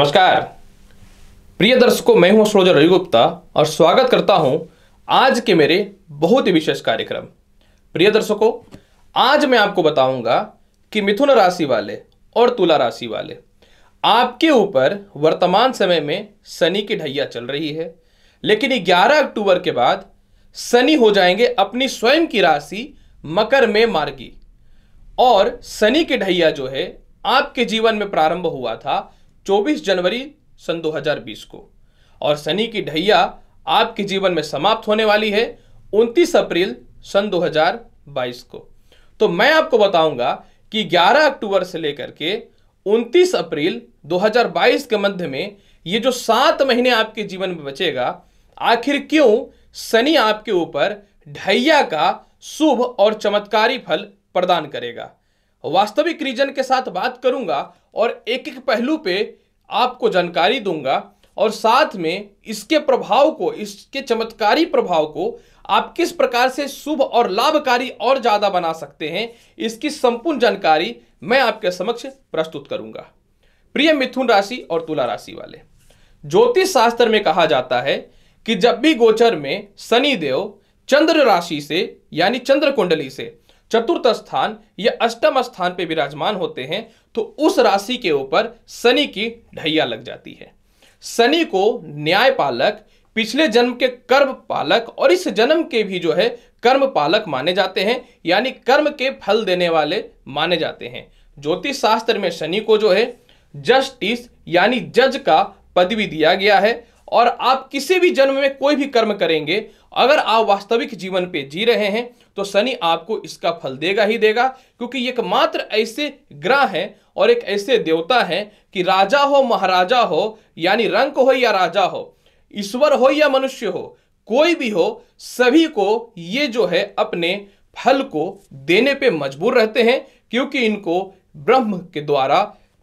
नमस्कार प्रिय दर्शकों मैं हूं अश्रोजर रवि गुप्ता और स्वागत करता हूं आज के मेरे बहुत ही विशेष कार्यक्रम प्रिय दर्शकों आज मैं आपको बताऊंगा कि मिथुन राशि वाले और तुला राशि वाले आपके ऊपर वर्तमान समय में शनि की ढैया चल रही है लेकिन 11 अक्टूबर के बाद शनि हो जाएंगे अपनी स्वयं की राशि मकर में मार्गी और शनि की ढैया जो है आपके जीवन में प्रारंभ हुआ था 24 जनवरी सन 2020 को और शनि की ढैया आपके जीवन में समाप्त होने वाली है 29 अप्रैल सन 2022 को तो मैं आपको बताऊंगा कि 11 अक्टूबर से लेकर के 29 अप्रैल 2022 के मध्य में ये जो सात महीने आपके जीवन में बचेगा आखिर क्यों शनि आपके ऊपर ढैया का शुभ और चमत्कारी फल प्रदान करेगा वास्तविक रीजन के साथ बात करूंगा और एक एक पहलू पे आपको जानकारी दूंगा और साथ में इसके प्रभाव को इसके चमत्कारी प्रभाव को आप किस प्रकार से शुभ और लाभकारी और ज़्यादा बना सकते हैं इसकी संपूर्ण जानकारी मैं आपके समक्ष प्रस्तुत करूंगा प्रिय मिथुन राशि और तुला राशि वाले ज्योतिष शास्त्र में कहा जाता है कि जब भी गोचर में शनि देव चंद्र राशि से यानी चंद्र कुंडली से चतुर्थ स्थान या अष्टम स्थान पे विराजमान होते हैं तो उस राशि के ऊपर शनि की ढैया लग जाती है शनि को न्याय पालक पिछले जन्म के कर्म पालक और इस जन्म के भी जो है कर्म पालक माने जाते हैं यानी कर्म के फल देने वाले माने जाते हैं ज्योतिष शास्त्र में शनि को जो है जस्टिस यानी जज का पदवी दिया गया है और आप किसी भी जन्म में कोई भी कर्म करेंगे अगर आप वास्तविक जीवन पे जी रहे हैं तो शनि आपको इसका फल देगा ही देगा क्योंकि एकमात्र ऐसे ग्रह हैं और एक ऐसे देवता हैं कि राजा हो महाराजा हो यानी रंक हो या राजा हो ईश्वर हो या मनुष्य हो कोई भी हो सभी को ये जो है अपने फल को देने पे मजबूर रहते हैं क्योंकि इनको ब्रह्म के द्वारा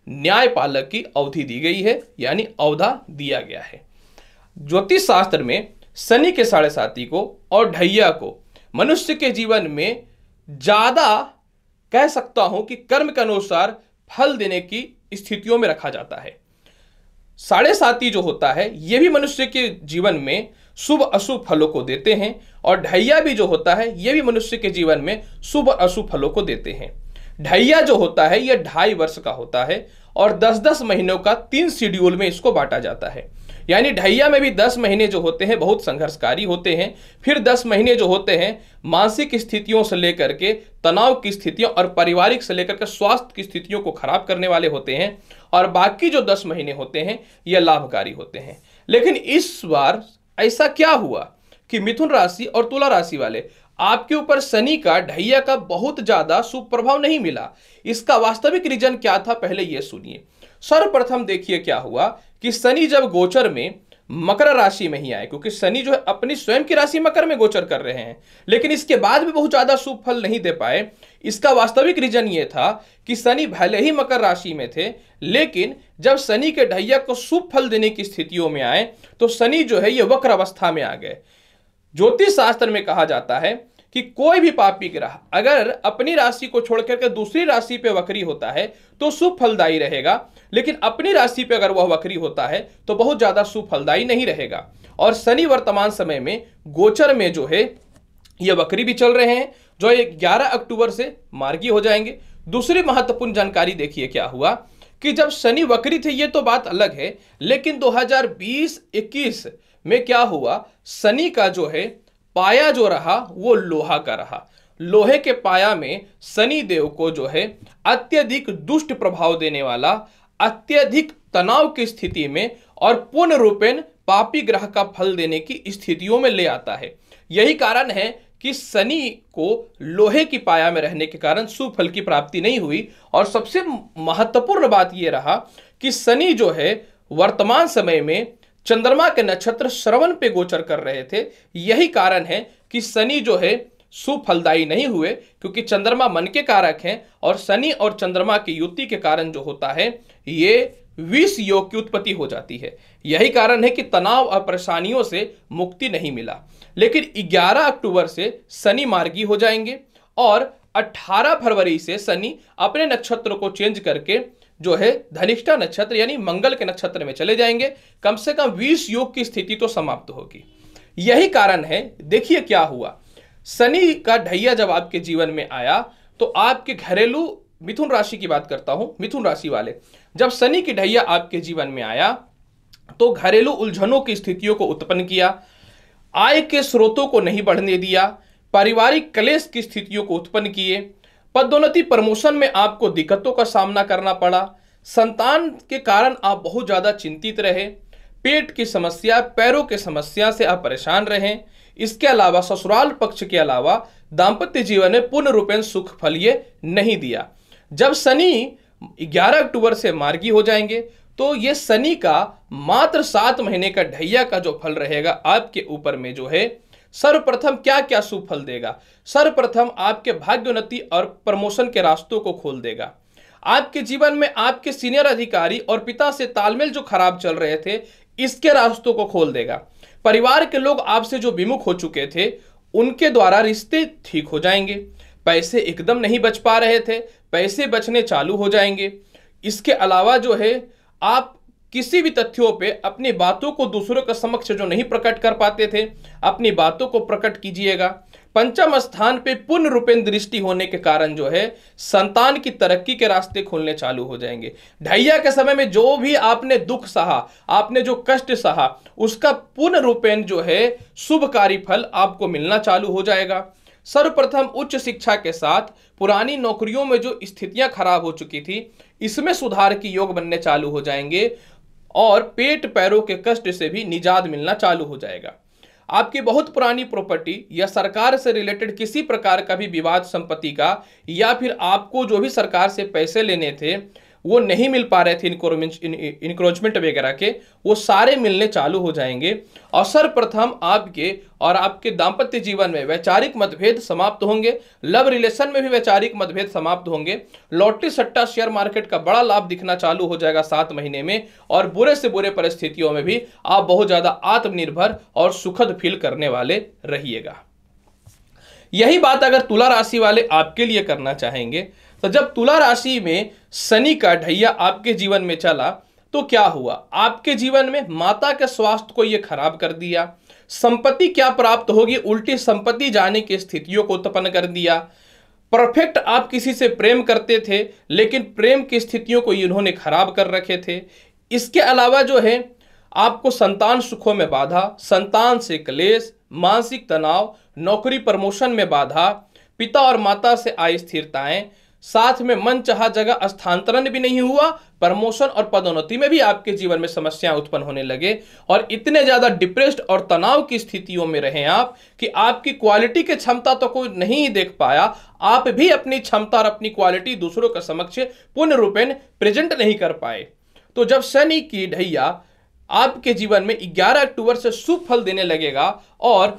न्यायपालक की अवधि दी गई है यानी अवधा दिया गया है ज्योतिष शास्त्र में शनि के साढ़े साथी को और ढैया को मनुष्य के जीवन में ज़्यादा कह सकता हूं कि कर्म के अनुसार फल देने की स्थितियों में रखा जाता है साढ़े साथी जो होता है ये भी मनुष्य के जीवन में शुभ अशुभ फलों को देते हैं और ढैया भी जो होता है ये भी मनुष्य के जीवन में शुभ अशुभ फलों को देते हैं ढैया जो होता है यह ढाई वर्ष का होता है और दस दस महीनों का तीन शेड्यूल में इसको बांटा जाता है यानी ढैया में भी दस महीने जो होते हैं बहुत संघर्षकारी होते हैं फिर दस महीने जो होते हैं मानसिक स्थितियों से लेकर के तनाव की स्थितियों और पारिवारिक से लेकर के स्वास्थ्य की स्थितियों को खराब करने वाले होते हैं और बाकी जो दस महीने होते हैं यह लाभकारी होते हैं लेकिन इस बार ऐसा क्या हुआ कि मिथुन राशि और तुला राशि वाले आपके ऊपर शनि का ढैया का बहुत ज्यादा सुप्रभाव नहीं मिला इसका वास्तविक रीजन क्या था पहले यह सुनिए सर्वप्रथम देखिए क्या हुआ कि शनि जब गोचर में मकर राशि में ही आए क्योंकि शनि जो है अपनी स्वयं की राशि मकर में गोचर कर रहे हैं लेकिन इसके बाद भी बहुत ज़्यादा शुभ फल नहीं दे पाए इसका वास्तविक रीजन ये था कि शनि भले ही मकर राशि में थे लेकिन जब शनि के ढैया को शुभ फल देने की स्थितियों में आए तो शनि जो है ये वक्र अवस्था में आ गए ज्योतिष शास्त्र में कहा जाता है कि कोई भी पापी ग्रह अगर अपनी राशि को छोड़कर के दूसरी राशि पे वक्री होता है तो शुभ फलदायी रहेगा लेकिन अपनी राशि पे अगर वह वक्री होता है तो बहुत ज़्यादा शुभ फलदायी नहीं रहेगा और शनि वर्तमान समय में गोचर में जो है यह वक्री भी चल रहे हैं जो ये 11 अक्टूबर से मार्गी हो जाएंगे दूसरी महत्वपूर्ण जानकारी देखिए क्या हुआ कि जब शनि वक्री थे ये तो बात अलग है लेकिन 2020-21 में क्या हुआ शनि का जो है पाया जो रहा वो लोहा का रहा लोहे के पाया में सनी देव को जो है अत्यधिक दुष्ट प्रभाव देने वाला अत्यधिक तनाव की स्थिति में और पूर्ण रूपेण पापी ग्रह का फल देने की स्थितियों में ले आता है यही कारण है कि शनि को लोहे की पाया में रहने के कारण सुफल की प्राप्ति नहीं हुई और सबसे महत्वपूर्ण बात यह रहा कि शनि जो है वर्तमान समय में चंद्रमा के नक्षत्र श्रवण पे गोचर कर रहे थे यही कारण है कि शनि जो है सुफलदायी नहीं हुए क्योंकि चंद्रमा मन के कारक हैं और शनि और चंद्रमा की युति के कारण जो होता है ये विष योग की उत्पत्ति हो जाती है यही कारण है कि तनाव और परेशानियों से मुक्ति नहीं मिला लेकिन 11 अक्टूबर से शनि मार्गी हो जाएंगे और 18 फरवरी से शनि अपने नक्षत्र को चेंज करके जो है धनिष्ठा नक्षत्र यानी मंगल के नक्षत्र में चले जाएंगे कम से कम बीस योग की स्थिति तो समाप्त होगी यही कारण है देखिए क्या हुआ शनि का ढैया जब आपके जीवन में आया तो आपके घरेलू मिथुन राशि की बात करता हूं मिथुन राशि वाले जब शनि की ढैया आपके जीवन में आया तो घरेलू उलझनों की स्थितियों को उत्पन्न किया आय के स्रोतों को नहीं बढ़ने दिया पारिवारिक कलेश की स्थितियों को उत्पन्न किए पदोन्नति प्रमोशन में आपको दिक्कतों का सामना करना पड़ा संतान के कारण आप बहुत ज़्यादा चिंतित रहे पेट की समस्या पैरों की समस्या से आप परेशान रहें इसके अलावा ससुराल पक्ष के अलावा दाम्पत्य जीवन ने पूर्ण रूपेण सुख फल ये नहीं दिया जब शनि 11 अक्टूबर से मार्गी हो जाएंगे तो ये शनि का मात्र सात महीने का ढैया का जो फल रहेगा आपके ऊपर में जो है सर्वप्रथम क्या क्या सुफल देगा सर्वप्रथम आपके भाग्योन्नति और प्रमोशन के रास्तों को खोल देगा आपके जीवन में आपके सीनियर अधिकारी और पिता से तालमेल जो खराब चल रहे थे इसके रास्तों को खोल देगा परिवार के लोग आपसे जो विमुख हो चुके थे उनके द्वारा रिश्ते ठीक हो जाएंगे पैसे एकदम नहीं बच पा रहे थे पैसे बचने चालू हो जाएंगे इसके अलावा जो है आप किसी भी तथ्यों पे अपनी बातों को दूसरों के समक्ष जो नहीं प्रकट कर पाते थे अपनी बातों को प्रकट कीजिएगा पंचम स्थान पे पूर्ण रूपेण दृष्टि होने के कारण जो है संतान की तरक्की के रास्ते खुलने चालू हो जाएंगे ढैया के समय में जो भी आपने दुख सहा आपने जो कष्ट सहा उसका पूर्ण रूपेण जो है शुभकारी फल आपको मिलना चालू हो जाएगा सर्वप्रथम उच्च शिक्षा के साथ पुरानी नौकरियों में जो स्थितियां खराब हो चुकी थी इसमें सुधार की योग बनने चालू हो जाएंगे और पेट पैरों के कष्ट से भी निजात मिलना चालू हो जाएगा आपकी बहुत पुरानी प्रॉपर्टी या सरकार से रिलेटेड किसी प्रकार का भी विवाद संपत्ति का या फिर आपको जो भी सरकार से पैसे लेने थे वो नहीं मिल पा रहे थे इनक्रोचमेंट वगैरह के वो सारे मिलने चालू हो जाएंगे और सर्वप्रथम आपके और आपके दाम्पत्य जीवन में वैचारिक मतभेद समाप्त होंगे लव रिलेशन में भी वैचारिक मतभेद समाप्त होंगे लॉटरी सट्टा शेयर मार्केट का बड़ा लाभ दिखना चालू हो जाएगा सात महीने में और बुरे से बुरे परिस्थितियों में भी आप बहुत ज़्यादा आत्मनिर्भर और सुखद फील करने वाले रहिएगा यही बात अगर तुला राशि वाले आपके लिए करना चाहेंगे तो जब तुला राशि में शनि का ढैया आपके जीवन में चला तो क्या हुआ आपके जीवन में माता के स्वास्थ्य को यह खराब कर दिया संपत्ति क्या प्राप्त होगी उल्टी संपत्ति जाने की स्थितियों को उत्पन्न कर दिया परफेक्ट आप किसी से प्रेम करते थे लेकिन प्रेम की स्थितियों को इन्होंने खराब कर रखे थे इसके अलावा जो है आपको संतान सुखों में बाधा संतान से क्लेश मानसिक तनाव नौकरी प्रमोशन में बाधा पिता और माता से आई स्थिरताएं साथ में मन चाह जगह स्थानांतरण भी नहीं हुआ प्रमोशन और पदोन्नति में भी आपके जीवन में समस्याएं उत्पन्न होने लगे और इतने ज्यादा डिप्रेस्ड और तनाव की स्थितियों में रहे आप कि आपकी क्वालिटी की क्षमता तो कोई नहीं देख पाया आप भी अपनी क्षमता और अपनी क्वालिटी दूसरों के समक्ष पूर्ण रूपेण प्रेजेंट नहीं कर पाए तो जब शनि की ढैया आपके जीवन में 11 अक्टूबर से शुभ फल देने लगेगा और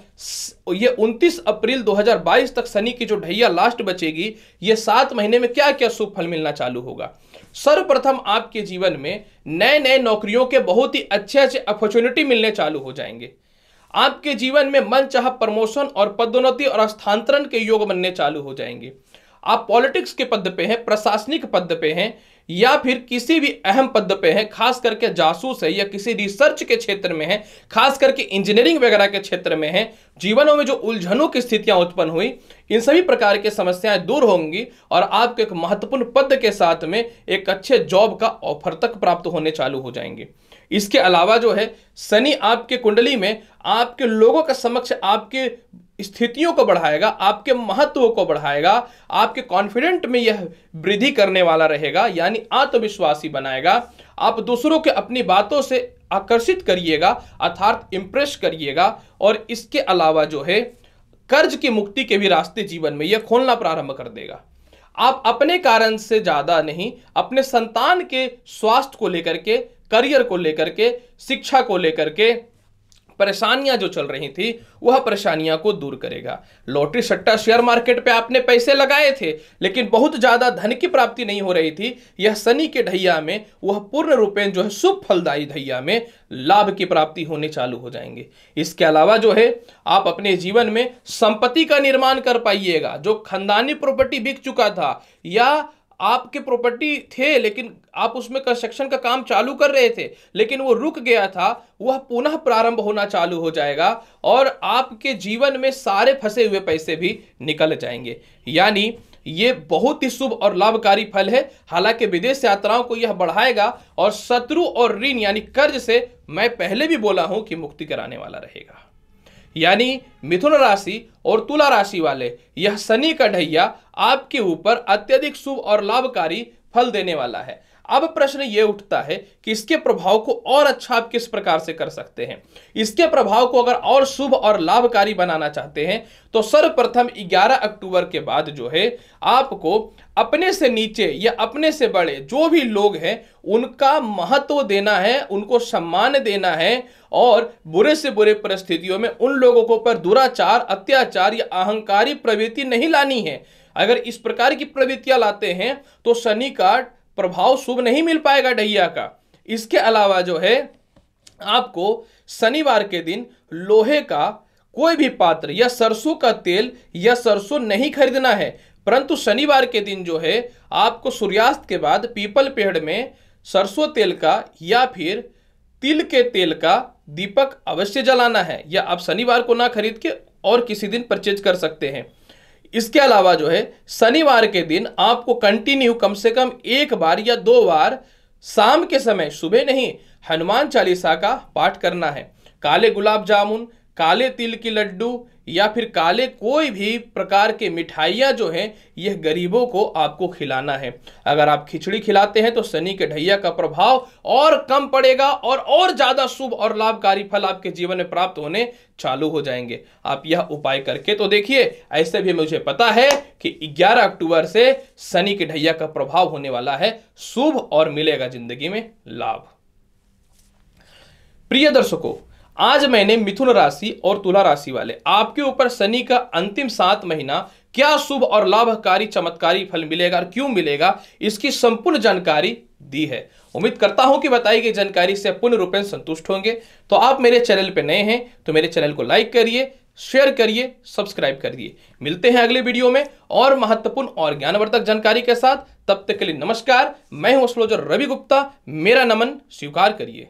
ये 29 अप्रैल 2022 तक शनि की जो ढैया लास्ट बचेगी ये सात महीने में क्या क्या शुभ फल मिलना चालू होगा सर्वप्रथम आपके जीवन में नए नए नौकरियों के बहुत ही अच्छे अच्छे अपॉर्चुनिटी मिलने चालू हो जाएंगे आपके जीवन में मन चाह प्रमोशन और पदोन्नति और स्थानांतरण के योग बनने चालू हो जाएंगे आप पॉलिटिक्स के पद पे हैं प्रशासनिक पद पे हैं या फिर किसी भी अहम पद पे हैं खास करके जासूस है या किसी रिसर्च के क्षेत्र में है खास करके इंजीनियरिंग वगैरह के क्षेत्र में है जीवनों में जो उलझनों की स्थितियां उत्पन्न हुई इन सभी प्रकार के समस्याएं दूर होंगी और आपको एक महत्वपूर्ण पद के साथ में एक अच्छे जॉब का ऑफर तक प्राप्त होने चालू हो जाएंगे इसके अलावा जो है शनि आपके कुंडली में आपके लोगों के समक्ष आपके स्थितियों को बढ़ाएगा आपके महत्व को बढ़ाएगा आपके कॉन्फिडेंट में यह वृद्धि करने वाला रहेगा यानी आत्मविश्वासी बनाएगा आप दूसरों के अपनी बातों से आकर्षित करिएगा अर्थात इम्प्रेस करिएगा और इसके अलावा जो है कर्ज की मुक्ति के भी रास्ते जीवन में यह खोलना प्रारंभ कर देगा आप अपने कारण से ज़्यादा नहीं अपने संतान के स्वास्थ्य को लेकर के करियर को लेकर के शिक्षा को लेकर के परेशानियां जो चल रही थी वह परेशानियां को दूर करेगा लॉटरी सट्टा शेयर मार्केट पे आपने पैसे लगाए थे लेकिन बहुत ज़्यादा धन की प्राप्ति नहीं हो रही थी यह शनि के ढैया में वह पूर्ण रूपेण जो है शुभ फलदायी ढैया में लाभ की प्राप्ति होने चालू हो जाएंगे इसके अलावा जो है आप अपने जीवन में संपत्ति का निर्माण कर पाइएगा जो खानदानी प्रॉपर्टी बिक चुका था या आपके प्रॉपर्टी थे लेकिन आप उसमें कंस्ट्रक्शन का काम चालू कर रहे थे लेकिन वो रुक गया था वह पुनः प्रारंभ होना चालू हो जाएगा और आपके जीवन में सारे फंसे हुए पैसे भी निकल जाएंगे यानी ये बहुत ही शुभ और लाभकारी फल है हालांकि विदेश यात्राओं को यह बढ़ाएगा और शत्रु और ऋण यानी कर्ज से मैं पहले भी बोला हूं कि मुक्ति कराने वाला रहेगा यानी मिथुन राशि और तुला राशि वाले यह शनि का ढैया आपके ऊपर अत्यधिक शुभ और लाभकारी फल देने वाला है अब प्रश्न ये उठता है कि इसके प्रभाव को और अच्छा आप किस प्रकार से कर सकते हैं इसके प्रभाव को अगर और शुभ और लाभकारी बनाना चाहते हैं तो सर्वप्रथम 11 अक्टूबर के बाद जो है आपको अपने से नीचे या अपने से बड़े जो भी लोग हैं उनका महत्व देना है उनको सम्मान देना है और बुरे से बुरे परिस्थितियों में उन लोगों को पर दुराचार अत्याचार या अहंकारी प्रवृत्ति नहीं लानी है अगर इस प्रकार की प्रवृत्तियां लाते हैं तो शनि का प्रभाव शुभ नहीं मिल पाएगा डहिया का इसके अलावा जो है आपको शनिवार के दिन लोहे का कोई भी पात्र या सरसों का तेल या सरसों नहीं खरीदना है परंतु शनिवार के दिन जो है आपको सूर्यास्त के बाद पीपल पेड़ में सरसों तेल का या फिर तिल के तेल का दीपक अवश्य जलाना है या आप शनिवार को ना खरीद के और किसी दिन परचेज कर सकते हैं इसके अलावा जो है शनिवार के दिन आपको कंटिन्यू कम से कम एक बार या दो बार शाम के समय सुबह नहीं हनुमान चालीसा का पाठ करना है काले गुलाब जामुन काले तिल के लड्डू या फिर काले कोई भी प्रकार के मिठाइयाँ जो हैं यह गरीबों को आपको खिलाना है अगर आप खिचड़ी खिलाते हैं तो शनि के ढैया का प्रभाव और कम पड़ेगा और और ज़्यादा शुभ और लाभकारी फल आपके जीवन में प्राप्त होने चालू हो जाएंगे आप यह उपाय करके तो देखिए ऐसे भी मुझे पता है कि 11 अक्टूबर से शनि के ढैया का प्रभाव होने वाला है शुभ और मिलेगा जिंदगी में लाभ प्रिय दर्शकों आज मैंने मिथुन राशि और तुला राशि वाले आपके ऊपर शनि का अंतिम सात महीना क्या शुभ और लाभकारी चमत्कारी फल मिलेगा और क्यों मिलेगा इसकी संपूर्ण जानकारी दी है उम्मीद करता हूं कि बताई गई जानकारी से पूर्ण रूप संतुष्ट होंगे तो आप मेरे चैनल पर नए हैं तो मेरे चैनल को लाइक करिए शेयर करिए सब्सक्राइब करिए मिलते हैं अगले वीडियो में और महत्वपूर्ण और ज्ञानवर्धक जानकारी के साथ तब तक के लिए नमस्कार मैं हूं स्लोजर रवि गुप्ता मेरा नमन स्वीकार करिए